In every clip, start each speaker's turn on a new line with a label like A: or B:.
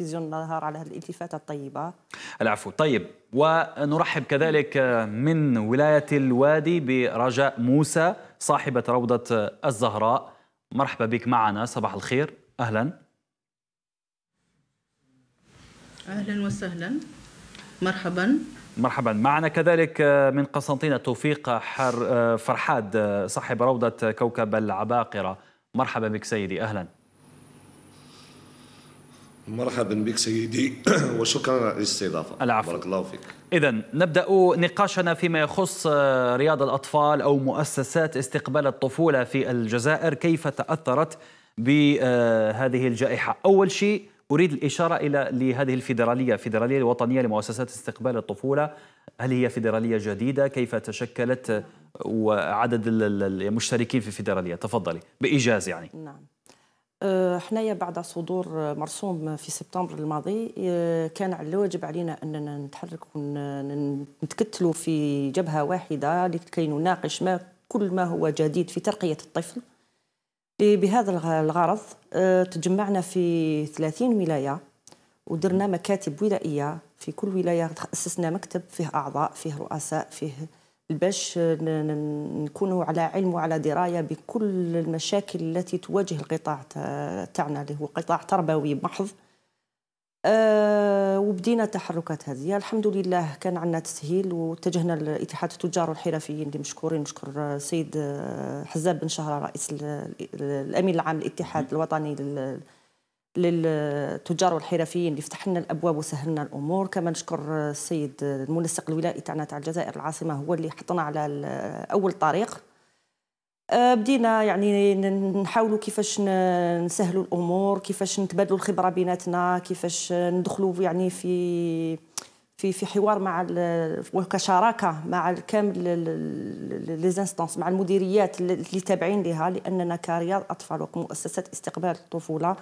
A: تلفزيون النهار على هذه الالتفاته الطيبه
B: العفو طيب ونرحب كذلك من ولايه الوادي برجاء موسى صاحبه روضه الزهراء مرحبا بك معنا صباح الخير اهلا
C: اهلا وسهلا
B: مرحبا مرحبا معنا كذلك من قسنطينة توفيق حر فرحاد صاحب روضة كوكب العباقرة مرحبا بك سيدي أهلا
D: مرحبا بك سيدي وشكرا على الاستضافه العفو بارك الله فيك اذا نبدا
B: نقاشنا فيما يخص رياض الاطفال او مؤسسات استقبال الطفوله في الجزائر كيف تاثرت بهذه الجائحه اول شيء اريد الاشاره الى لهذه الفيدراليه الفيدراليه الوطنيه لمؤسسات استقبال الطفوله هل هي فيدراليه جديده كيف تشكلت وعدد المشتركين في الفيدراليه تفضلي بايجاز يعني
A: نعم آه، حنايا بعد صدور مرسوم في سبتمبر الماضي آه، كان على الواجب علينا اننا نتحرك ونتكتلوا في جبهه واحده لكي نناقش ما كل ما هو جديد في ترقيه الطفل بهذا الغرض آه، تجمعنا في 30 ولايه ودرنا مكاتب ولائيه في كل ولايه اسسنا مكتب فيه اعضاء فيه رؤساء فيه باش نكونوا على علم وعلى درايه بكل المشاكل التي تواجه القطاع تاعنا اللي هو قطاع تربوي محض أه وبدينا التحركات هذه الحمد لله كان عندنا تسهيل واتجهنا لاتحاد التجار والحرفيين اللي مشكورين نشكر السيد آه، حزاب بن شهره رئيس الامين العام للاتحاد الوطني للتجار والحرفيين اللي فتح لنا الابواب وسهل لنا الامور كما نشكر السيد المنسق الولائي تاعنا تاع الجزائر العاصمه هو اللي حطنا على اول طريق أه، بدينا يعني نحاولوا كيفاش نسهلوا الامور كيفاش نتبادلوا الخبره بيناتنا كيفاش ندخلوا يعني في في في حوار مع وكشراكه مع كامل لي زانستونس مع المديريات اللي تابعين لها لاننا كرياض اطفال ومؤسسات استقبال الطفوله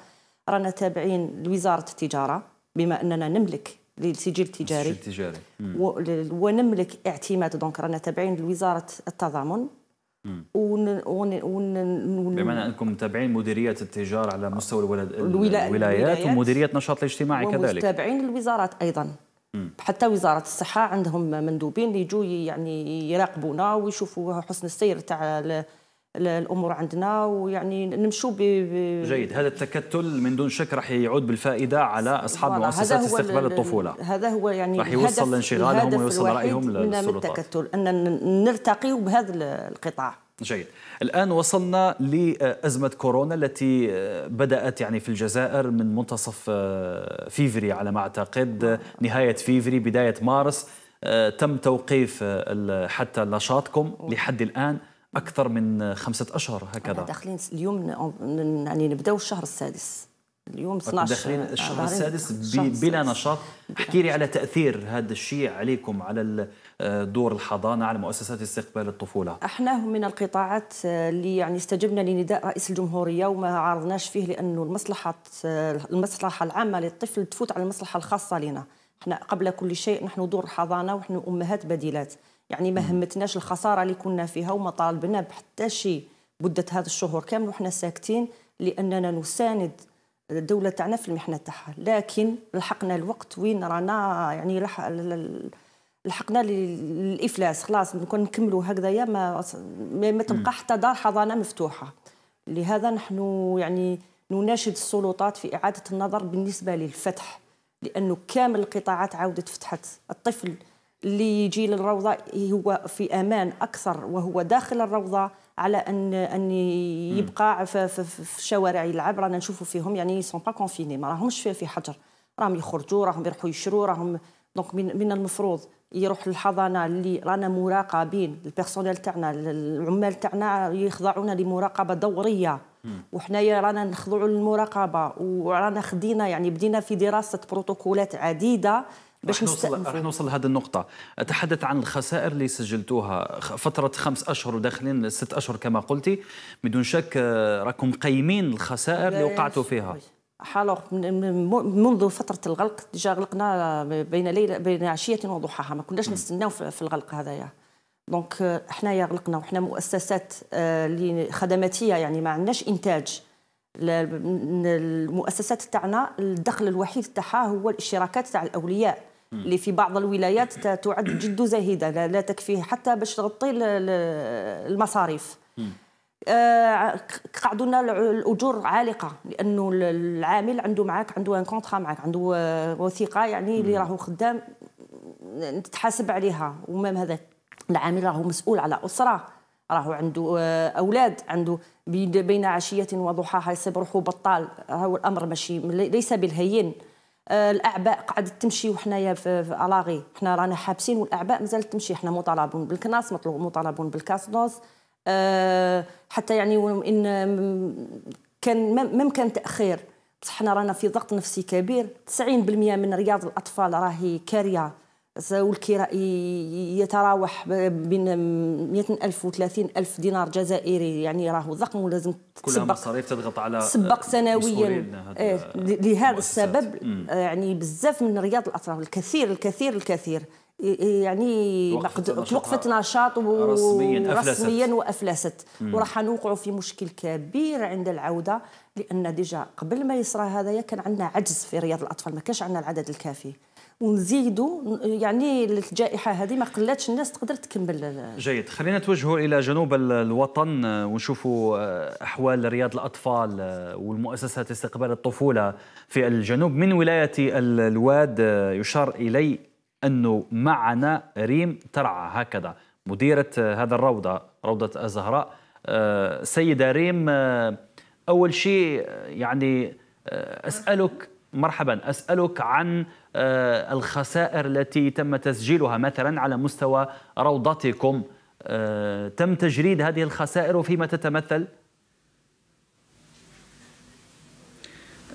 A: رانا تابعين لوزاره التجاره بما اننا نملك للسجل التجاري السجل التجاري ونملك اعتماد دونك رانا تابعين لوزاره التضامن ون... ون... ون... بمعنى
B: انكم متابعين مديريه التجاره على مستوى الولد... الولايات, الولايات ومديريه النشاط الاجتماعي كذلك ومتابعين
A: الوزارات ايضا مم. حتى وزاره الصحه عندهم مندوبين يجوا يعني يراقبونا ويشوفوا حسن السير تاع الامور عندنا ويعني نمشوا ب جيد
B: هذا التكتل من دون شك راح يعود بالفائده على اصحاب مؤسسات استقبال الطفوله هذا
A: هو يعني راح يوصل لانشغالهم ويوصل رايهم للسلطات من التكتل ان نرتقي بهذا القطاع
B: جيد الآن وصلنا لأزمة كورونا التي آه، بدأت يعني في الجزائر من منتصف آه، فيفري على ما أعتقد نهاية فيفري بداية مارس آه، تم توقيف حتى نشاطكم لحد الآن اكثر من خمسه اشهر هكذا داخلين
A: اليوم يعني نبداو الشهر السادس اليوم 12 داخلين آه، الشهر السادس بلا
B: نشاط احكي لي على تاثير هذا الشيء عليكم على آه، دور الحضانه على مؤسسات استقبال الطفوله
A: احنا من القطاعات آه، اللي يعني استجبنا لنداء رئيس الجمهوريه وما عارضناش فيه لانه المصلحه المصلحه العامه للطفل تفوت على المصلحه الخاصه لنا احنا قبل كل شيء نحن دور الحضانه ونحن امهات بديلات يعني ما همتناش الخساره اللي كنا فيها وما طالبنا بحتى شيء مده هذا الشهور كامل وحنا ساكتين لاننا نساند الدوله تاعنا في المحنه تاعها لكن لحقنا الوقت وين رانا يعني لح... لحقنا للافلاس خلاص نكون نكملوا يا ما ما تبقى حتى دار حضانه مفتوحه لهذا نحن يعني نناشد السلطات في اعاده النظر بالنسبه للفتح لانه كامل القطاعات عاودت فتحت الطفل اللي يجي للروضه إيه هو في امان اكثر وهو داخل الروضه على ان ان يبقى في, في, في شوارع رانا نشوفوا فيهم يعني سون با كونفيني ما راهمش في, في حجر راهم يخرجوا راهم يروحوا يشروا راهم دونك من, من المفروض يروح للحضانه اللي رانا مراقبين البيرسونيل تاعنا العمال تاعنا يخضعونا لمراقبه دوريه وحنايا رانا نخضعوا للمراقبه ورانا خدينا يعني بدينا في دراسه
B: بروتوكولات عديده باش نوصل راح نوصل لهذه النقطة، أتحدث عن الخسائر اللي سجلتوها فترة خمس أشهر وداخلين ست أشهر كما قلتي، بدون شك آه، راكم قيمين الخسائر اللي وقعتوا فيها.
A: حالوغ منذ فترة الغلق ديجا غلقنا آه، بين ليلة بين عشية وضحاها، ما كناش نستناو في الغلق هذايا. دونك آه، حنايا غلقنا وحنا مؤسسات اللي خدماتية يعني ما عندناش إنتاج. المؤسسات تاعنا الدخل الوحيد تاعها هو الاشتراكات تاع الاولياء اللي في بعض الولايات تعد جد زهيده لا تكفي حتى باش تغطي المصاريف آه، قعدوا لنا الاجور عالقه لانه العامل عنده معك عنده ان كونطرا معك عنده وثيقه يعني اللي راهو خدام تتحاسب عليها ومام هذا العامل راهو مسؤول على اسره راهو عنده آه، اولاد عنده بين عشيه وضحاها يصيب روحه بطال راهو الامر ماشي ليس بالهين آه، الاعباء قعدت تمشي وحنايا في, الاغي حنا رانا حابسين والاعباء مازالت تمشي حنا مطالبون بالكناس مطالبون بالكاسنوس أه حتى يعني ان كان مم كان تاخير بصح حنا رانا في ضغط نفسي كبير 90% من رياض الاطفال راهي كاريه والكراء يتراوح بين 100000 و 30000 دينار جزائري يعني راهو ضخم ولازم
B: كلها مصاريف تضغط على تسبق سنويا
A: إيه، لهذا السبب مم. يعني بزاف من رياض الاطراف الكثير الكثير الكثير إيه، إيه، يعني توقفت نشاط رسميا أفلست. وافلست وراح نوقعوا في مشكل كبير عند العوده لان ديجا قبل ما يصرى هذايا كان عندنا عجز في رياض الاطفال ما كانش عندنا العدد الكافي ونزيدوا يعني الجائحه هذه ما خلاتش الناس تقدر تكمل
B: جيد خلينا نتوجهوا الى جنوب الوطن آه، ونشوفوا آه، احوال رياض الاطفال آه، والمؤسسات استقبال الطفوله في الجنوب من ولايه الواد يشار الي انه معنا ريم ترعى هكذا مديره هذا الروضه روضه الزهراء سيده ريم اول شيء يعني اسالك مرحبا اسالك عن آه، الخسائر التي تم تسجيلها مثلا على مستوى روضتكم آه، تم تجريد هذه الخسائر وفيما تتمثل؟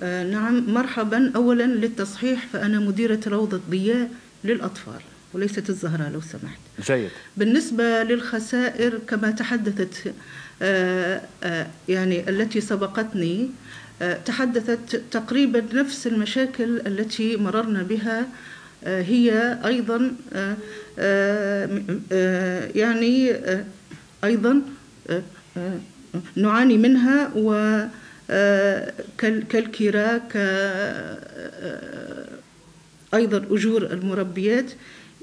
C: آه، نعم مرحبا أولا للتصحيح فأنا مديرة روضة ضياء للأطفال وليست الزهراء لو سمحت جيد بالنسبة للخسائر كما تحدثت يعني التي سبقتني آه، تحدثت تقريبا نفس المشاكل التي مررنا بها آه، هي أيضا آه، يعني أيضا نعاني منها و كالكراء أيضا أجور المربيات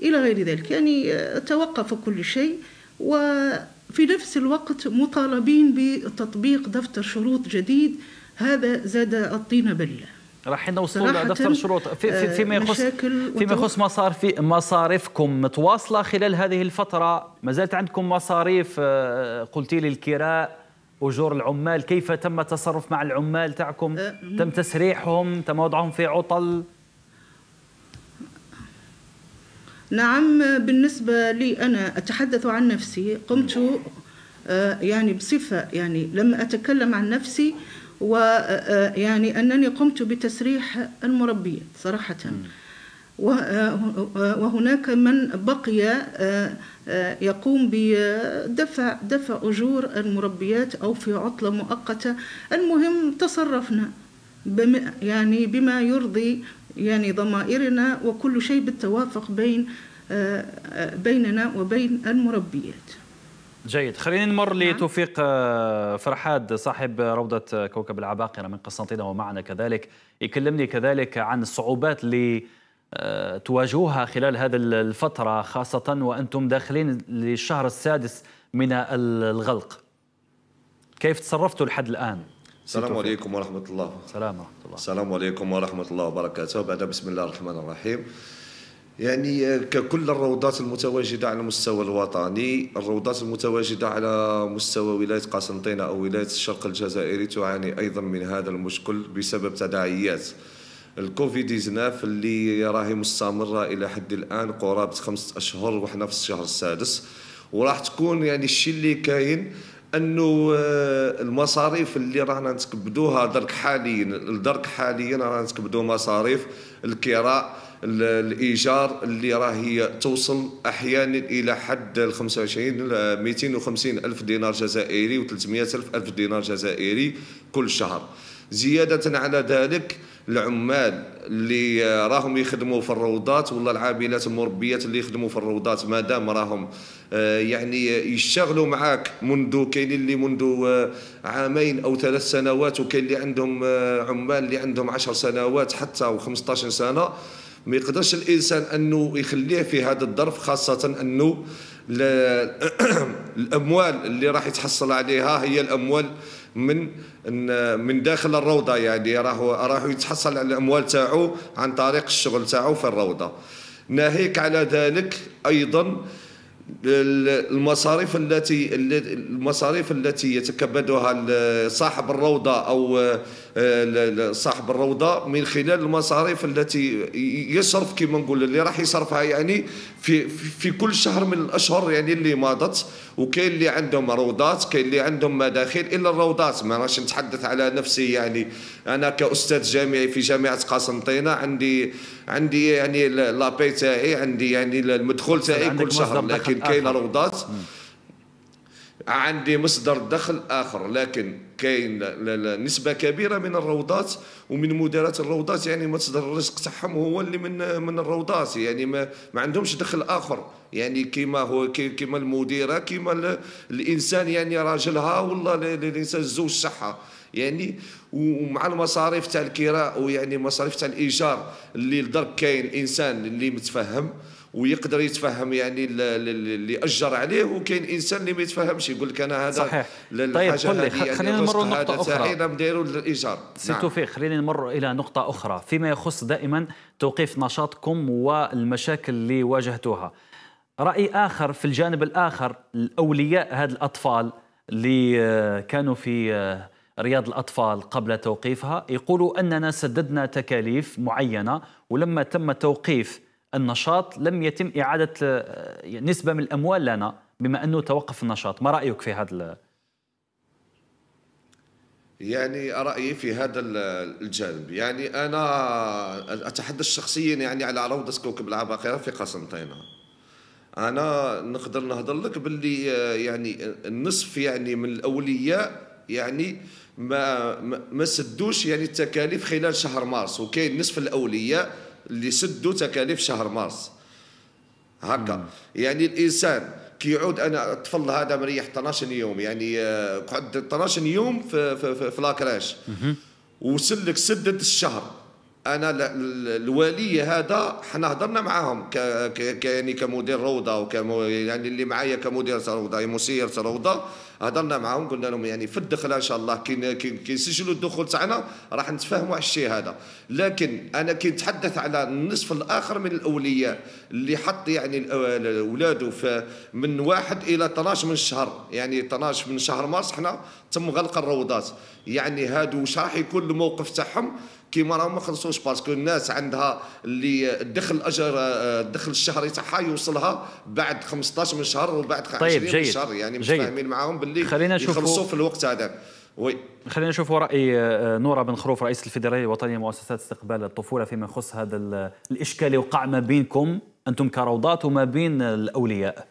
C: إلى غير ذلك يعني توقف كل شيء وفي نفس الوقت مطالبين بتطبيق دفتر شروط جديد هذا زاد الطين بله
B: راح نوصلوا لدفتر شروط في في آه، فيما يخص فيما يخص مصارف مصاريفكم متواصله خلال هذه الفتره ما زالت عندكم مصاريف آه، قلتي لي الكراء اجور العمال كيف تم التصرف مع العمال تاعكم آه، تم تسريحهم تم وضعهم في عطل
C: نعم بالنسبة لي أنا أتحدث عن نفسي قمت يعني بصفة يعني لما أتكلم عن نفسي ويعني آه، آه، أنني قمت بتسريح المربية صراحة وهناك آه، من بقي يقوم بدفع دفع أجور المربيات أو في عطلة مؤقتة المهم تصرفنا يعني بما يرضي يعني ضمائرنا وكل شيء بالتوافق بين بيننا وبين المربيات
B: جيد خلينا نمر نعم. لتوفيق آه، فرحاد صاحب روضة كوكب العباقرة من قسنطينة ومعنا كذلك يكلمني كذلك عن الصعوبات اللي آه، تواجهوها خلال هذه الفترة خاصة وأنتم داخلين للشهر السادس من الغلق كيف تصرفتوا لحد
D: الآن؟ السلام عليكم ورحمة الله السلام ورحمة الله السلام عليكم ورحمة الله وبركاته بعد بسم الله الرحمن الرحيم يعني ككل الروضات المتواجدة على المستوى الوطني الروضات المتواجدة على مستوى ولاية قسنطينة أو ولاية الشرق الجزائري تعاني أيضا من هذا المشكل بسبب تداعيات الكوفيد 19 اللي راهي مستمرة إلى حد الآن قرابة خمسة أشهر وحنا في الشهر السادس وراح تكون يعني الشيء اللي كاين انه آه، المصاريف اللي رانا نتكبدوها درك حاليا درك حاليا رانا نتكبدو مصاريف الكراء الايجار اللي راهي توصل احيانا الى حد 25 250 الف دينار جزائري و 300 الف دينار جزائري كل شهر زياده على ذلك العمال اللي راهم يخدموا في الروضات ولا العاملات المربيات اللي يخدموا في الروضات ما دام راهم آه، يعني يشتغلوا معاك منذ كاين اللي منذ آه، عامين او ثلاث سنوات وكاين اللي عندهم آه، عمال اللي عندهم 10 سنوات حتى و15 سنه ما يقدرش الانسان انه يخليه في هذا الظرف خاصه انه الاموال اللي راح يتحصل عليها هي الاموال من من داخل الروضه يعني راهو راهو يتحصل على الاموال تاعو عن طريق الشغل تاعو في الروضه ناهيك على ذلك ايضا المصاريف التي المصاريف التي يتكبدها صاحب الروضه او آه، صاحب الروضه من خلال المصاريف التي يصرف كما نقول اللي راح يصرفها يعني في في كل شهر من الاشهر يعني اللي مضت وكاين اللي عندهم روضات كاين اللي عندهم مداخل الا الروضات ما راش نتحدث على نفسي يعني انا كاستاذ جامعي في جامعه قسنطينه عندي عندي يعني لابي تاعي عندي يعني المدخول تاعي كل شهر لكن كاين روضات مم. عندي مصدر دخل آخر لكن كاين نسبة كبيرة من الروضات ومن مديرات الروضات يعني مصدر الرزق تاعهم هو اللي من من الروضات يعني ما, ما عندهمش دخل آخر يعني كيما هو كيما المديرة كيما الإنسان يعني راجلها والله الإنسان الزوج صحة يعني ومع المصاريف تاع الكراء ويعني مصاريف تاع الإيجار اللي الدرك كاين إنسان اللي متفهم ويقدر يتفهم يعني اللي اجر عليه وكاين انسان اللي ما يتفهمش يقول لك انا هذا صحيح طيب قل لي يعني خلينا نمر لنقطه اخرى تاعنا نديروا الايجار سي نعم. توفيق
B: خلينا نمر الى نقطه اخرى فيما يخص دائما توقيف نشاطكم والمشاكل اللي واجهتوها راي اخر في الجانب الاخر الاولياء هاد الاطفال اللي آه، كانوا في آه، رياض الأطفال قبل توقيفها يقولوا أننا سددنا تكاليف معينة ولما تم توقيف النشاط لم يتم إعادة آه، يعني نسبة من الأموال لنا بما أنه توقف النشاط ما رأيك في هذا
D: يعني رأيي في هذا الجانب يعني أنا أتحدث شخصيا يعني على روضة كوكب العباقرة في قسنطينة أنا نقدر نهضر لك باللي آه، يعني النصف يعني من الأولياء يعني ما ما سدوش يعني التكاليف خلال شهر مارس وكاين نصف الأولياء اللي سدوا تكاليف شهر مارس هكا يعني الانسان كيعود انا الطفل هذا مريح 12 يوم يعني آه، قعد 12 يوم في في, في, في لاكراش وسلك سدد الشهر انا الولي هذا حنا هضرنا معاهم ك يعني كمدير روضه وكم يعني اللي معايا كمدير روضه يعني مسير روضه هضرنا معاهم قلنا لهم يعني في الدخله ان شاء الله كي كيسجلوا الدخول تاعنا راح نتفاهموا على الشيء هذا لكن انا كنتحدث على النصف الاخر من الاولياء اللي حط يعني اولاده في من واحد الى 12 من الشهر يعني 12 من شهر مارس حنا تم غلق الروضات يعني هادو واش راح يكون الموقف تاعهم كيما راه ما خلصوش باسكو الناس عندها اللي الدخل الاجر آه، الدخل الشهري تاعها يوصلها بعد 15 من شهر وبعد طيب 20 من شهر يعني مش فاهمين معاهم باللي خلينا يخلصوا في الوقت هذاك وي
B: خلينا نشوف راي آه، نوره بن خروف رئيس الفيدراليه الوطنيه لمؤسسات استقبال الطفوله فيما يخص هذا الاشكال اللي وقع ما بينكم انتم كروضات وما بين الاولياء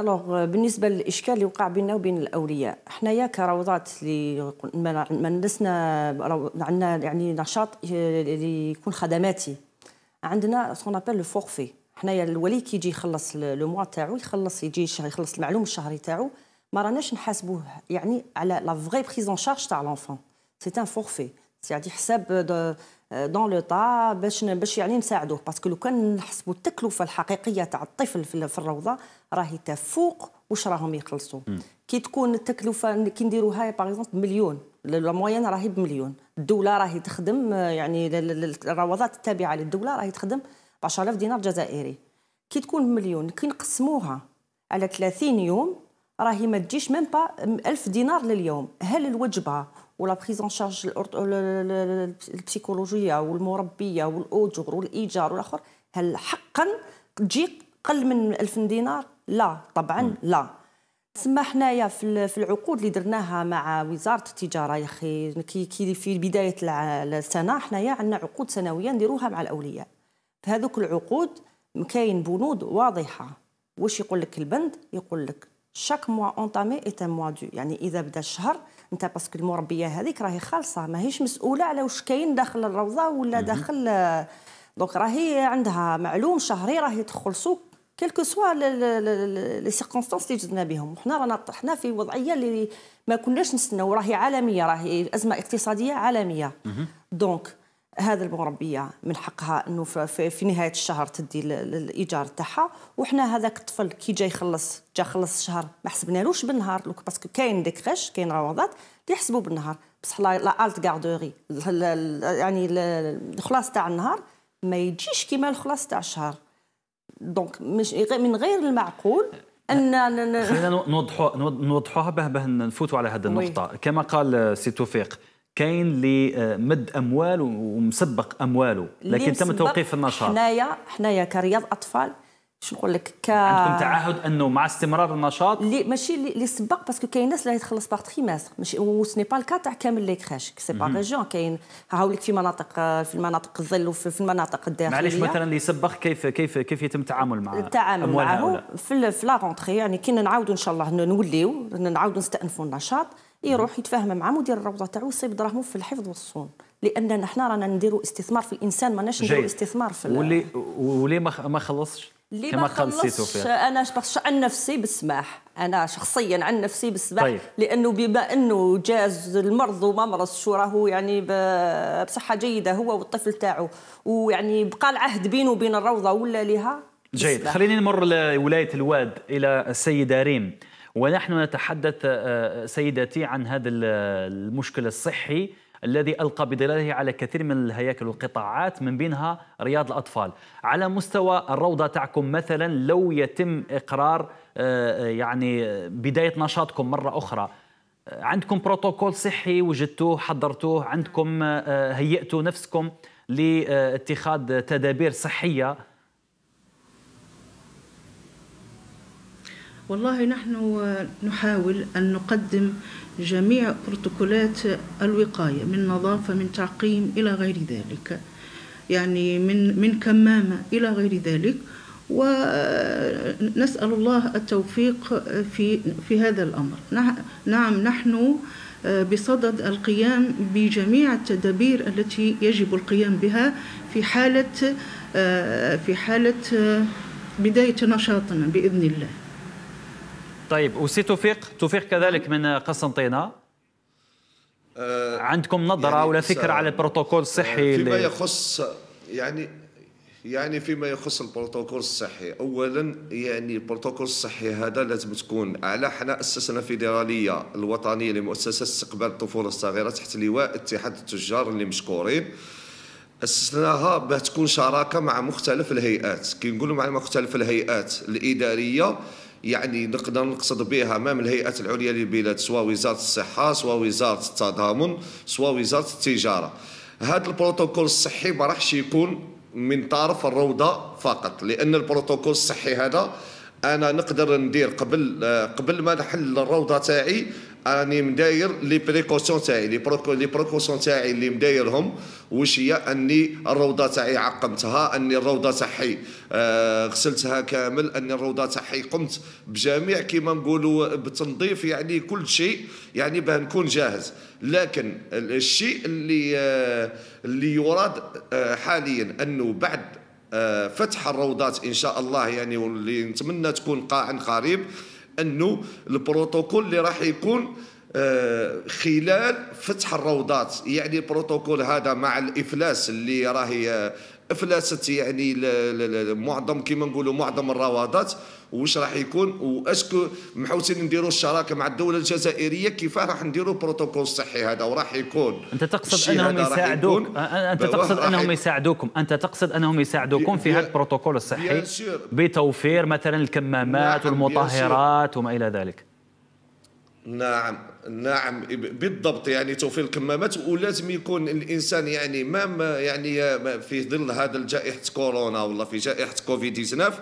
A: الوغ euh, بالنسبه للاشكال اللي وقع بيننا وبين الاولياء حنايا كروضات اللي ما لسنا عندنا يعني نشاط آه، اللي يكون خدماتي عندنا سون ابل لو فورفي حنايا الولي كيجي يخلص لو موا تاعو يخلص يجي يخلص المعلوم الشهري تاعو ما راناش نحاسبوه يعني على لا فغي بريزون شارج تاع لونفون سي ان فورفي يعني حساب دون لو طا باش باش يعني نساعدوه باسكو لو كان نحسبوا التكلفه الحقيقيه تاع الطفل في الروضه راهي تفوق واش راهم يخلصوا كي تكون التكلفه كي نديروها باغ اكزومبل مليون لا موين راهي بمليون الدوله راهي تخدم يعني الروضات التابعه للدوله راهي تخدم ب 10000 دينار جزائري كي تكون بمليون كي نقسموها على 30 يوم راهي ما تجيش ميم با 1000 دينار لليوم هل الوجبه ولا بريز ان شارج البسيكولوجيه والمربيه والاجور والايجار والاخر هل حقا تجي قل من 1000 دينار لا طبعا لا تسمى حنايا في العقود اللي درناها مع وزاره التجاره يا اخي كي في بدايه السنه حنايا عندنا عقود سنويه نديروها مع الاولياء في هذوك العقود كاين بنود واضحه واش يقول لك البند يقول لك شاك موا اونتامي ايت موا دو يعني اذا بدا الشهر انت باسكو المربيه هذيك راهي خالصه ماهيش مسؤوله على واش كاين داخل الروضه ولا داخل دونك راهي عندها معلوم شهري راهي تخلصو كيلكو سوا لي سيركونستانس اللي جبنا بهم وحنا رانا طحنا في وضعيه اللي ما كناش نستناو راهي عالميه راهي ازمه اقتصاديه عالميه دونك هذا المربيه من حقها انه في نهايه الشهر تدي الايجار تاعها وحنا هذاك الطفل كي جا يخلص جا خلص الشهر ما حسبنالوش بالنهار لوك باسكو كاين دي كريش كاين روضات يحسبوا بالنهار بصح لا الت كاردوري يعني الخلاص تاع النهار ما يجيش كيما الخلاص تاع الشهر دونك مش من غير المعقول ان خلينا
B: نوضحوا نوضحوها باه نفوتوا على هذه النقطه كما قال سي توفيق كاين اللي آه، مد اموال ومسبق امواله لكن تم توقيف النشاط
A: حنايا حنايا كرياض اطفال شو نقول لك ك عندكم
B: تعهد انه مع استمرار النشاط
A: لي ماشي لي سباق باسكو كاين ناس اللي تخلص باغ تريمستر ماشي وسني با الكا تاع كامل لي كريش سي با ريجون كاين هاولك في مناطق في المناطق الظل وفي المناطق الداخليه معليش مثلا
B: اللي سبق كيف كيف كيف يتم التعامل مع
A: التعامل معه في في لا رونتري يعني كي نعاودوا ان شاء الله نوليو نعاودوا نستانفوا النشاط يروح يتفاهم مع مدير الروضه تاعو يصيب دراهمو في الحفظ والصون لاننا احنا رانا نديروا استثمار في الانسان ماناش نديروا استثمار في واللي
B: واللي ما خلصش اللي ما خلصتوا
A: انا شخص عن نفسي بالسماح انا شخصيا عن نفسي بالسماح طيب. لانه بما انه جاز المرض وما مرضش وراه يعني بصحه جيده هو والطفل تاعو ويعني بقى العهد بينه وبين الروضه ولا لها
B: جيد خليني نمر لولايه الواد الى السيده ريم ونحن نتحدث آه، سيدتي عن هذا المشكل الصحي الذي ألقى بظلاله على كثير من الهياكل والقطاعات من بينها رياض الأطفال على مستوى الروضة تاعكم مثلا لو يتم إقرار آه، آه، يعني آه، بداية نشاطكم مرة أخرى عندكم بروتوكول صحي وجدتوه حضرتوه عندكم هيئتوا نفسكم لاتخاذ تدابير صحيه
C: والله نحن نحاول أن نقدم جميع بروتوكولات الوقاية من نظافة من تعقيم إلى غير ذلك يعني من من كمامة إلى غير ذلك ونسأل الله التوفيق في في هذا الأمر نعم نحن آه، بصدد القيام بجميع التدابير التي يجب القيام بها في حالة آه، في حالة آه، بداية نشاطنا بإذن الله
B: طيب وسي توفيق توفيق كذلك نعم. من قسنطينه آه عندكم نظره يعني ولا فكره على البروتوكول الصحي آه، فيما يخص
D: يعني يعني فيما يخص البروتوكول الصحي اولا يعني البروتوكول الصحي هذا لازم تكون على حنا اسسنا فيدراليه الوطنيه لمؤسسه استقبال الطفوله الصغيره تحت لواء اتحاد التجار اللي مشكورين اسسناها باش تكون شراكه مع مختلف الهيئات كي نقولوا مع مختلف الهيئات الاداريه يعني نقدر نقصد بها امام الهيئات العليا للبلاد سواء وزاره الصحه سواء وزاره التضامن سواء وزاره التجاره هذا البروتوكول الصحي ما راحش يكون من طرف الروضه فقط لان البروتوكول الصحي هذا انا نقدر ندير قبل آه، قبل ما نحل الروضه تاعي راني مداير لي بريكوسيون تاعي لي لي بريكوسيون تاعي اللي مدايرهم واش هي اني الروضه تاعي عقمتها اني الروضه تاعي آه، غسلتها كامل اني الروضه تاعي قمت بجميع كيما نقولوا بالتنظيف يعني كل شيء يعني باه نكون جاهز لكن الشيء اللي آه، اللي يراد آه، حاليا انه بعد فتح الروضات ان شاء الله يعني واللي نتمنى تكون قاع قريب انه البروتوكول اللي راح يكون آه، خلال فتح الروضات يعني البروتوكول هذا مع الافلاس اللي راهي آه، افلاست يعني معظم كما نقولوا معظم الروضات واش راح يكون واسكو محوسين نديروا الشراكه مع الدوله الجزائريه كيفاه راح نديروا البروتوكول الصحي هذا وراح يكون انت تقصد انهم يساعدوك انت تقصد انهم
B: يساعدوكم انت تقصد انهم يساعدوكم في هذا البروتوكول الصحي بتوفير مثلا الكمامات نعم والمطهرات وما
D: الى ذلك نعم نعم بالضبط يعني توفير الكمامات ولازم يكون الانسان يعني ما يعني في ظل هذا الجائحه كورونا ولا في جائحه كوفيد 19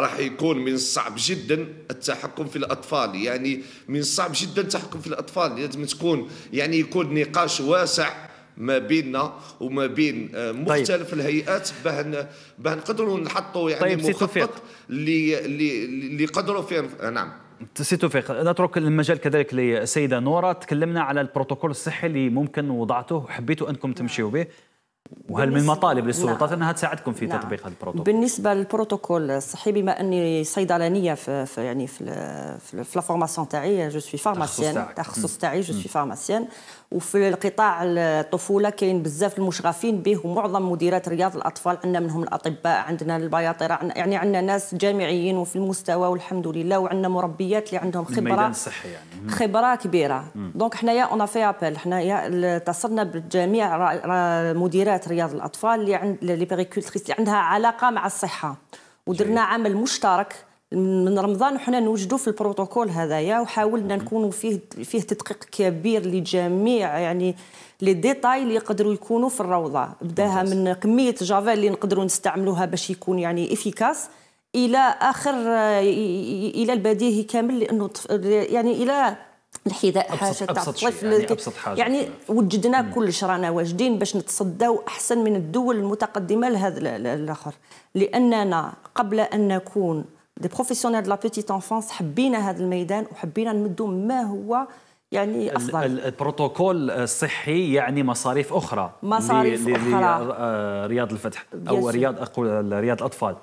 D: راح يكون من الصعب جدا التحكم في الاطفال يعني من الصعب جدا التحكم في الاطفال لازم تكون يعني يكون نقاش واسع ما بيننا وما بين آه، طيب. مختلف طيب. الهيئات باه باه نقدروا نحطوا يعني طيب مخطط اللي اللي قدروا فيه نعم
B: سي توفيق نترك المجال كذلك للسيده نوره تكلمنا على البروتوكول الصحي اللي ممكن وضعته وحبيتوا انكم تمشيوا نعم. به وهل من مطالب للسلطات نعم. انها تساعدكم في نعم. تطبيق هذا البروتوكول؟
A: بالنسبه للبروتوكول الصحي بما اني صيدلانيه في, في يعني في في لا فورماسيون تاعي جو سوي فارماسيان تخصص تاعي جو سوي فارماسيان وفي القطاع الطفوله كاين بزاف المشغفين به ومعظم مديرات رياض الاطفال عندنا منهم الاطباء عندنا البياطره يعني عندنا ناس جامعيين وفي المستوى والحمد لله وعندنا مربيات اللي عندهم خبره الميدان الصحي يعني خبره كبيره مم. دونك حنايا اون في ابل حنايا اتصلنا بجميع مديرات رياض الاطفال اللي عند لي اللي عندها علاقه مع الصحه ودرنا عمل مشترك من رمضان وحنا نوجدوا في البروتوكول هذايا وحاولنا نكونوا فيه فيه تدقيق كبير لجميع يعني لي ديتاي اللي يقدروا يكونوا في الروضه بداها من كميه جافا اللي نقدروا نستعملوها باش يكون يعني افيكاس الى اخر يعني الى البديهي كامل لانه يعني الى الحذاء حاجه تاع الطفل يعني, أبسط حاجة يعني وجدنا كلش رانا واجدين باش نتصداو احسن من الدول المتقدمه لهذا الاخر لاننا قبل ان نكون دي بروفيسيونيل دو لا بيتيت انفونس حبينا هذا الميدان وحبينا نمدوا ما هو يعني افضل
B: البروتوكول الصحي يعني مصاريف اخرى مصاريف اخرى آه، رياض الفتح او رياض اقول رياض الاطفال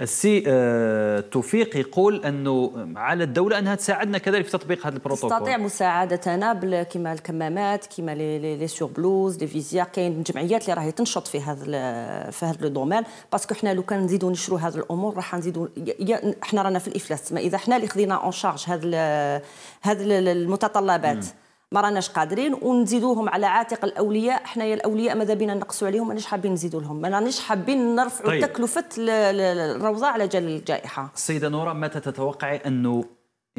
B: السي آه، توفيق يقول انه على الدوله انها تساعدنا كذلك في تطبيق هذا البروتوكول تستطيع
A: مساعدتنا كما الكمامات كما لي بلوز لي فيزيا كاين جمعيات اللي راهي تنشط في هذا في هذا لو دومين باسكو حنا لو كان نزيدوا نشروا هذه الامور راح نزيدوا حنا رانا في الافلاس ما اذا حنا اللي خذينا اون شارج هذا هذه المتطلبات مم. ما راناش قادرين ونزيدوهم على عاتق الاولياء حنايا الاولياء ماذا بينا نقصوا عليهم مانيش حابين نزيدو لهم ما رانيش حابين نرفعوا طيب. تكلفه الروضه على جال الجائحه
B: السيده نوره متى تتوقعي انه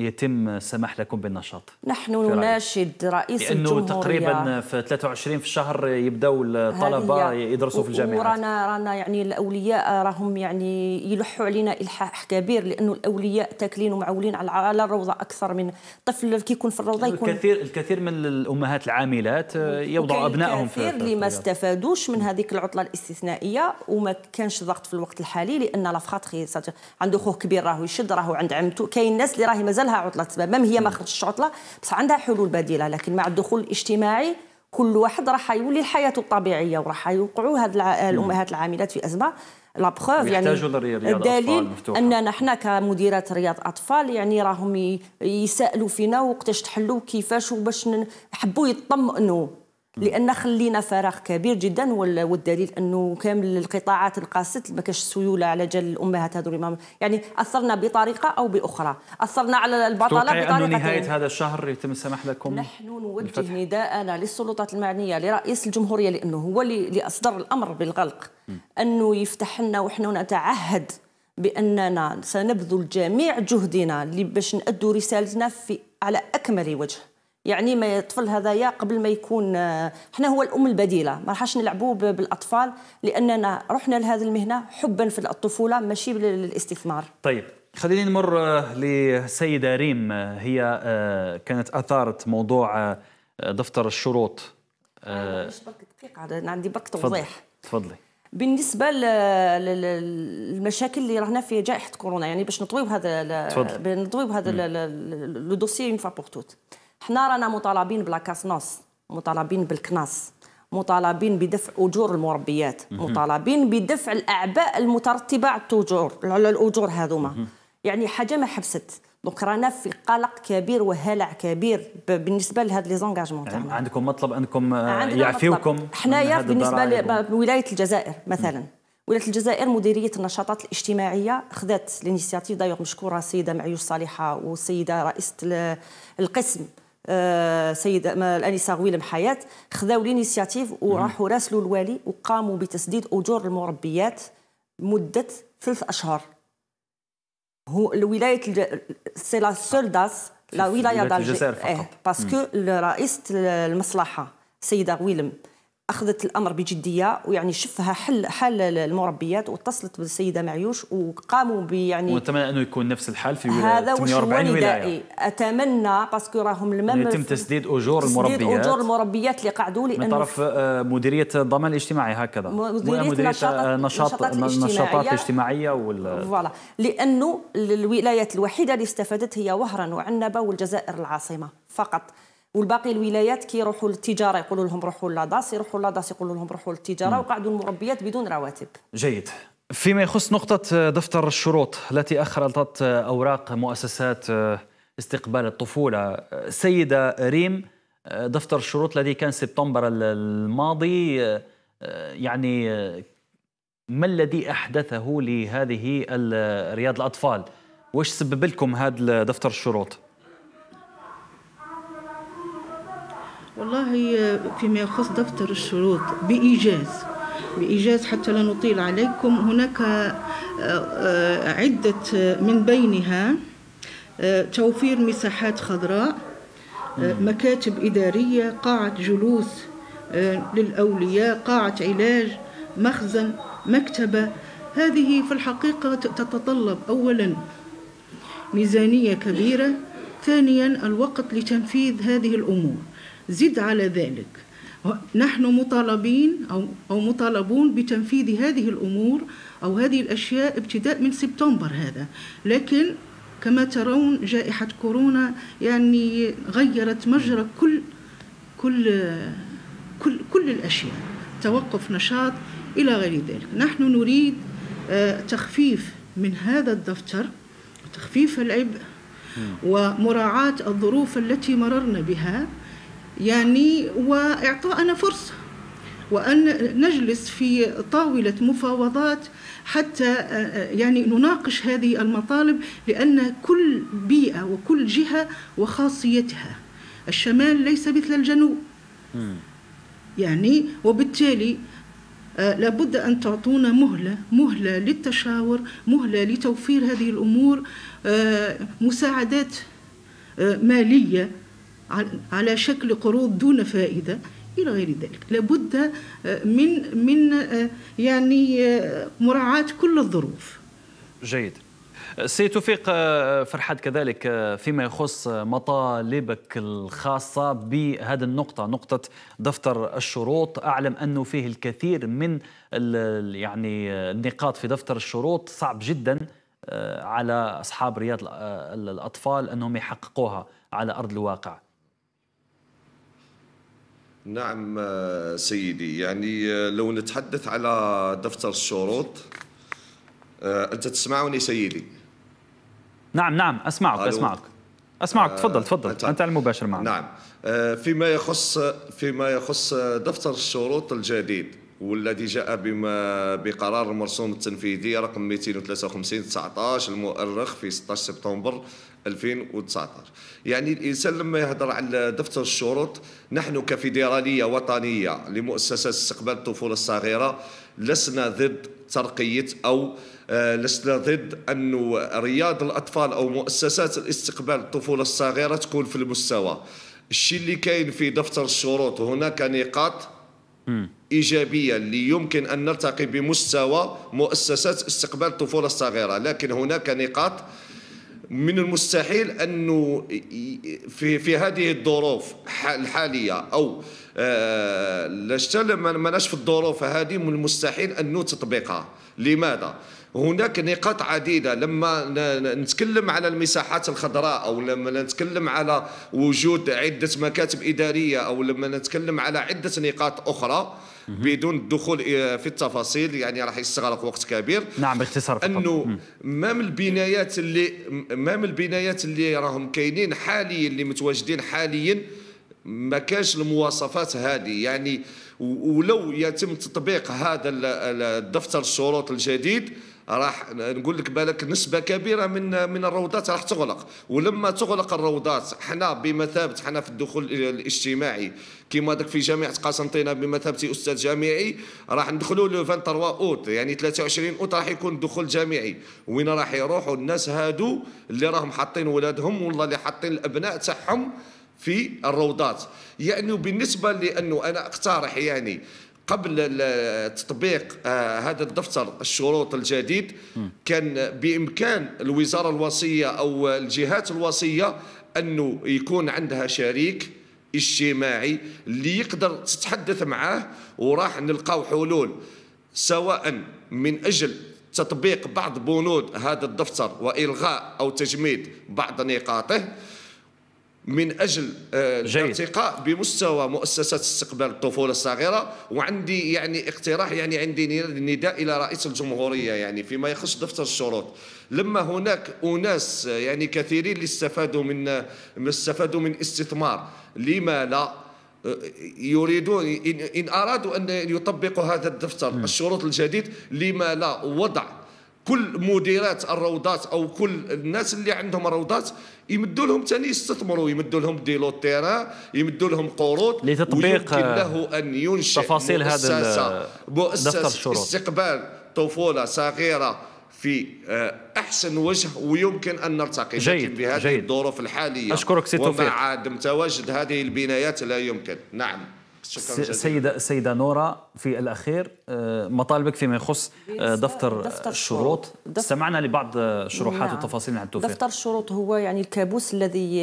B: يتم السماح لكم بالنشاط
A: نحن نناشد رئيس لأنه الجمهورية تقريبا
B: في 23 في الشهر يبداو الطلبه يدرسوا في الجامعات
A: ورانا رانا يعني الاولياء راهم يعني يلحوا علينا الحاح كبير لانه الاولياء تاكلين ومعولين على الروضه اكثر من طفل كي يكون في الروضه يكون الكثير
B: الكثير من الامهات العاملات آه، يوضعوا ابنائهم في الكثير اللي ما
A: استفادوش من هذيك العطله الاستثنائيه وما كانش ضغط في الوقت الحالي لان لافخاتخي عنده خوه كبير راهو يشد راهو عند عمته كاين الناس اللي راهي مازال لها عطله سبب ما هي ما خرجتش عطله بصح عندها حلول بديله لكن مع الدخول الاجتماعي كل واحد راح يولي الحياه الطبيعيه وراح يوقعوا هاد الامهات العاملات في ازمه لا بروف يعني الدليل اننا حنا كمديرات رياض اطفال يعني راهم يسالوا فينا وقتاش تحلوا كيفاش وباش حبوا يطمئنوا لان خلينا فراغ كبير جدا والدليل انه كامل القطاعات القاست ما كاش سيوله على جال الامهات هذو يعني اثرنا بطريقه او باخرى اثرنا على البطاله بطريقه انه نهايه هذا
B: الشهر يتم السماح لكم نحن
A: نوجه نداءنا للسلطات المعنيه لرئيس الجمهوريه لانه هو اللي اصدر الامر بالغلق م. انه يفتح لنا ونحن نتعهد باننا سنبذل جميع جهدنا باش نادوا رسالتنا في على اكمل وجه يعني ما الطفل هذايا قبل ما يكون آه، حنا هو الام البديله ما راحش نلعبوا بالاطفال لاننا رحنا لهذه المهنه حبا في الطفوله ماشي للاستثمار
B: طيب خليني نمر آه، لسيدة ريم آه، هي كانت أثارت موضوع دفتر الشروط أنا
A: عندي بك توضيح تفضلي بالنسبة للمشاكل اللي رهنا في جائحة كورونا يعني باش نطويو هذا نطويو هذا لو دوسي اون فوا بور توت حنا رانا مطالبين بلا كاسنوس مطالبين بالكناس مطالبين بدفع اجور المربيات مطالبين بدفع الاعباء المترتبه على التجور على الاجور هذوما يعني حاجه ما حبست دونك رانا في قلق كبير وهلع كبير بالنسبه لهاد لي زونغاجمون يعني
B: تاعنا عندكم مطلب انكم آه، يعفيوكم حنايا بالنسبه
A: لولايه الجزائر مثلا ولايه الجزائر مديريه النشاطات الاجتماعيه خذات لينيسياتيف دايوغ مشكوره السيده معيوش صالحه والسيده رئيسه القسم آه، سيد الانسه غويلم حياه خذاو الانيسياتيف وراحوا راسلوا الوالي وقاموا بتسديد اجور المربيات مده ثلاث اشهر هو الولايه سي لا سول داس لا ولايه دالجير فقط باسكو إيه، رئيسه المصلحه السيده غويلم اخذت الامر بجديه ويعني شفها حل حال المربيات واتصلت بالسيده معيوش وقاموا بيعني ونتمنى
B: انه يكون نفس الحال في ولايه هذا 48 ولايه
A: اتمنى باسكو راهم المهم يعني يتم
B: تسديد اجور المربيات تسديد اجور
A: المربيات اللي قعدوا لانه من طرف
B: آه، مديريه الضمان الاجتماعي هكذا مديريه, مديرية آه، نشاط النشاطات الاجتماعيه وال فوالا
A: لانه الولايات الوحيده اللي استفادت هي وهران وعنبه والجزائر العاصمه فقط والباقي الولايات كيروحوا للتجاره يقولوا لهم روحوا لاداس يروحوا لاداس يقولوا لهم روحوا للتجاره وقعدوا المربيات بدون رواتب
B: جيد فيما يخص نقطة آه، دفتر الشروط التي أخرطت آه، أوراق مؤسسات آه، استقبال الطفولة سيدة ريم دفتر الشروط الذي كان سبتمبر الماضي يعني ما الذي أحدثه لهذه رياض الأطفال؟ وش سبب لكم هذا دفتر الشروط؟
C: والله فيما يخص دفتر الشروط بإيجاز بإيجاز حتى لا نطيل عليكم هناك آه، آه، عدة آه، من بينها توفير مساحات خضراء مكاتب إدارية قاعة جلوس للأولياء قاعة علاج مخزن مكتبة هذه في الحقيقة تتطلب أولا ميزانية كبيرة ثانيا الوقت لتنفيذ هذه الأمور زد على ذلك نحن مطالبين أو, أو مطالبون بتنفيذ هذه الأمور أو هذه الأشياء ابتداء من سبتمبر هذا لكن كما ترون جائحة كورونا يعني غيرت مجرى كل كل كل كل الأشياء توقف نشاط إلى غير ذلك نحن نريد آه، تخفيف من هذا الدفتر تخفيف العبء ومراعاة الظروف التي مررنا بها يعني واعطائنا فرصه وأن نجلس في طاولة مفاوضات حتى آه، آه، يعني نناقش هذه المطالب لأن كل بيئة وكل جهة وخاصيتها الشمال ليس مثل الجنوب يعني وبالتالي آه، لابد أن تعطونا مهلة مهلة للتشاور مهلة لتوفير هذه الأمور مساعدات مالية على شكل قروض دون فائده الى غير ذلك لابد آه، من من آه، يعني آه، مراعاه كل الظروف
B: جيد سيتوفيق توفيق فرحات كذلك فيما يخص مطالبك الخاصة بهذه النقطة نقطة دفتر الشروط أعلم أنه فيه الكثير من يعني النقاط في دفتر الشروط صعب جدا على أصحاب رياض الأطفال أنهم يحققوها على أرض الواقع
D: نعم آه، سيدي يعني آه، لو نتحدث على دفتر الشروط آه، أنت تسمعني سيدي نعم نعم أسمعك أسمعك
B: أسمعك تفضل تفضل أنت, أنت
D: المباشر معنا نعم فيما يخص فيما يخص دفتر الشروط الجديد والذي جاء بما بقرار المرسوم التنفيذي رقم 253 19 المؤرخ في 16 سبتمبر 2019 يعني الانسان لما يهضر على دفتر الشروط نحن كفيدراليه وطنيه لمؤسسه استقبال الطفوله الصغيره لسنا ضد ترقيه او آه، لسنا ضد أن رياض الأطفال أو مؤسسات الاستقبال الطفولة الصغيرة تكون في المستوى الشيء اللي كاين في دفتر الشروط هناك نقاط إيجابيا ليمكن أن نرتقي بمستوى مؤسسات استقبال الطفولة الصغيرة لكن هناك نقاط من المستحيل أنه في, في هذه الظروف الحالية أو آه لما نشف الظروف هذه من المستحيل أنه تطبيقها لماذا؟ هناك نقاط عديدة لما نتكلم على المساحات الخضراء أو لما نتكلم على وجود عدة مكاتب إدارية أو لما نتكلم على عدة نقاط أخرى بدون الدخول في التفاصيل يعني راح يستغرق وقت كبير نعم باختصار فقط. انه مام البنايات اللي مام البنايات اللي راهم كاينين حاليا اللي متواجدين حاليا ما كانش المواصفات هذه يعني ولو يتم تطبيق هذا الدفتر الشروط الجديد راح نقول لك بالك نسبه كبيره من من الروضات راح تغلق ولما تغلق الروضات حنا بمثابه حنا في الدخول الاجتماعي كما داك في جامعه قسنطينه بمثابه استاذ جامعي راح ندخلوا لو 23 اوت يعني 23 اوت راح يكون دخول جامعي وين راح يروحوا الناس هادو اللي راهم حاطين ولادهم والله اللي حاطين الابناء تاعهم في الروضات يعني بالنسبه لانه انا اقترح يعني قبل تطبيق آه، هذا الدفتر الشروط الجديد كان بامكان الوزاره الوصيه او الجهات الوصيه انه يكون عندها شريك اجتماعي اللي يقدر تتحدث معاه وراح نلقاو حلول سواء من اجل تطبيق بعض بنود هذا الدفتر والغاء او تجميد بعض نقاطه من اجل آه، الارتقاء بمستوى مؤسسات استقبال الطفوله الصغيره وعندي يعني اقتراح يعني عندي نداء الى رئيس الجمهوريه يعني فيما يخص دفتر الشروط لما هناك اناس آه، يعني كثيرين اللي استفادوا من آه، استفادوا من استثمار لما لا يريدون ان ارادوا ان يطبقوا هذا الدفتر الشروط الجديد لما لا وضع كل مديرات الروضات او كل الناس اللي عندهم روضات يمدوا لهم ثاني يستثمروا يمدوا لهم تيرا يمدوا لهم قروض لتطبيق له ان ينشئ تفاصيل هذا مؤسسه استقبال طفوله صغيره في آه، احسن وجه ويمكن ان نرتقي جيد بهذه جيد. الظروف الحاليه اشكرك سي توفيق ومع عدم تواجد هذه البنايات لا يمكن نعم شكرا سيدة,
B: سيدة نورا في الأخير آه، مطالبك فيما يخص آه، دفتر, دفتر الشروط دفتر سمعنا لبعض شروحات نعم. وتفاصيل عن التوفيق دفتر
A: الشروط هو يعني الكابوس الذي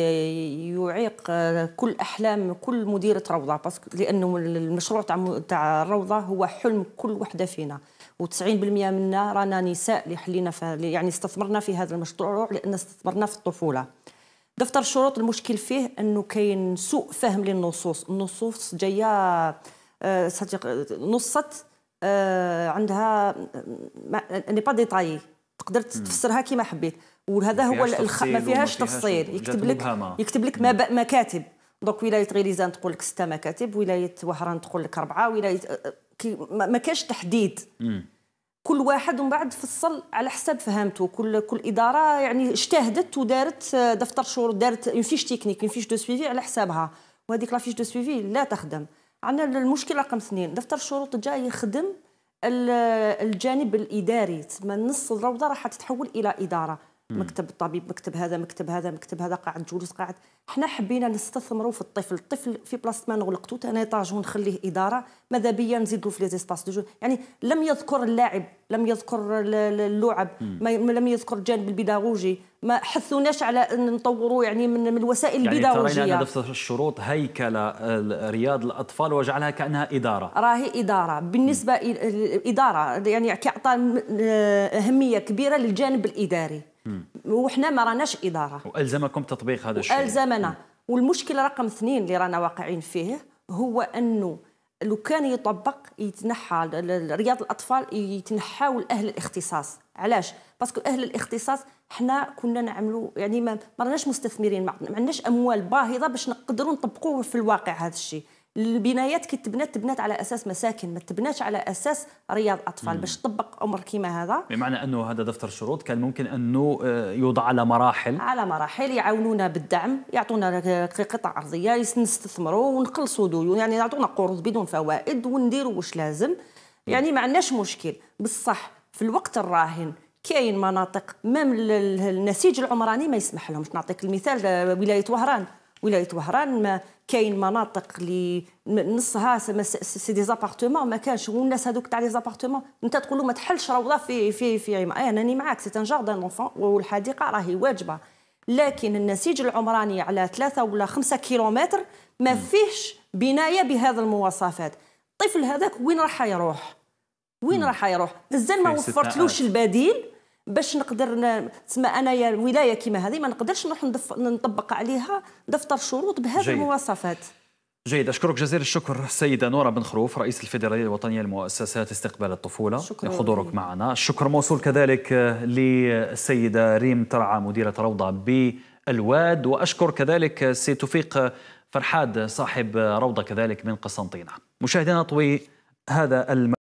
A: يعيق آه، كل أحلام كل مديرة روضة لأنه المشروع تاع الروضة هو حلم كل وحدة فينا و90% منا رانا نساء اللي حلينا يعني استثمرنا في هذا المشروع لأن استثمرنا في الطفولة دفتر الشروط المشكل فيه انه كاين سوء فهم للنصوص النصوص جايه آه، نصت آه، عندها اني با ديتاي تقدر تفسرها كما حبيت وهذا هو الخ... ما فيهاش تفصيل يكتب لك يكتب لك مكاتب دونك ولايه غليزان تقول لك سته مكاتب ولايه وهران تقول لك اربعه ولايه آه، ما كاش تحديد مم. كل واحد من بعد فصل على حسب فهمته كل كل اداره يعني اجتهدت ودارت آه، دفتر شهور دارت اون فيش تكنيك اون فيش دو سويفي على حسابها وهذيك لافيش دو سويفي لا تخدم عندنا المشكله رقم اثنين دفتر الشروط جاي يخدم الجانب الاداري تسمى نص الروضه راح تتحول الى اداره مكتب الطبيب مكتب هذا مكتب هذا مكتب هذا قاعد جلوس قاعد حنا حبينا نستثمروا في الطفل الطفل في بلاصه ما نغلقتو طاج ونخليه اداره ماذا بيا نزيدو في ليزيسباس دو يعني لم يذكر اللاعب لم يذكر اللعب ما لم يذكر الجانب البيداغوجي ما حثوناش على ان نطوروا يعني من, من الوسائل يعني البيداغوجيه يعني نفس
B: الشروط هيكله رياض الاطفال وجعلها كانها اداره
A: راهي اداره بالنسبه الاداره اداره يعني كيعطى آه، اهميه كبيره للجانب الاداري وحنا ما راناش اداره
B: والزمكم تطبيق هذا الشيء والزمنا
A: والمشكله رقم اثنين اللي رانا واقعين فيه هو انه لو كان يطبق يتنحى رياض الاطفال يتنحاو لاهل الاختصاص علاش باسكو اهل الاختصاص حنا كنا نعملوا يعني ما راناش مستثمرين ما عندناش اموال باهظه باش نقدروا نطبقوه في الواقع هذا الشيء البنايات كي تبنات تبنات على اساس مساكن ما تبناش على اساس رياض اطفال باش تطبق امر كيما هذا
B: بمعنى انه هذا دفتر الشروط كان ممكن انه آه، يوضع على مراحل
A: على مراحل يعاونونا بالدعم يعطونا قطع ارضيه نستثمروا ونقلصوا ديون يعني يعطونا قروض بدون فوائد ونديروا واش لازم يعني ما عندناش مشكل بصح في الوقت الراهن كاين مناطق مام النسيج العمراني ما يسمح لهمش نعطيك المثال آه، ولايه وهران ولايه وهران ما كاين مناطق اللي نصها سي دي زابارتمون ما كانش والناس هذوك تاع لي زابارتمون انت تقول له ما تحلش روضه في في في عمارة. انا راني معاك سي ان جاردان اونفون والحديقه راهي واجبه لكن النسيج العمراني على ثلاثة ولا خمسة كيلومتر ما فيهش بنايه بهذه المواصفات الطفل هذاك وين راح يروح وين راح يروح مازال ما وفرتلوش البديل باش نقدر تسمى يا الولايه كيما هذه ما نقدرش نروح نطبق عليها دفتر شروط بهذه جيد. المواصفات
B: جيد اشكرك جزيل الشكر السيده نوره بن خروف رئيس الفيدراليه الوطنيه لمؤسسات استقبال الطفوله شكرا لحضورك معنا الشكر موصول كذلك للسيده ريم ترعى مديره روضه بالواد واشكر كذلك سي توفيق فرحاد صاحب روضه كذلك من قسنطينه مشاهدينا طوي هذا الم...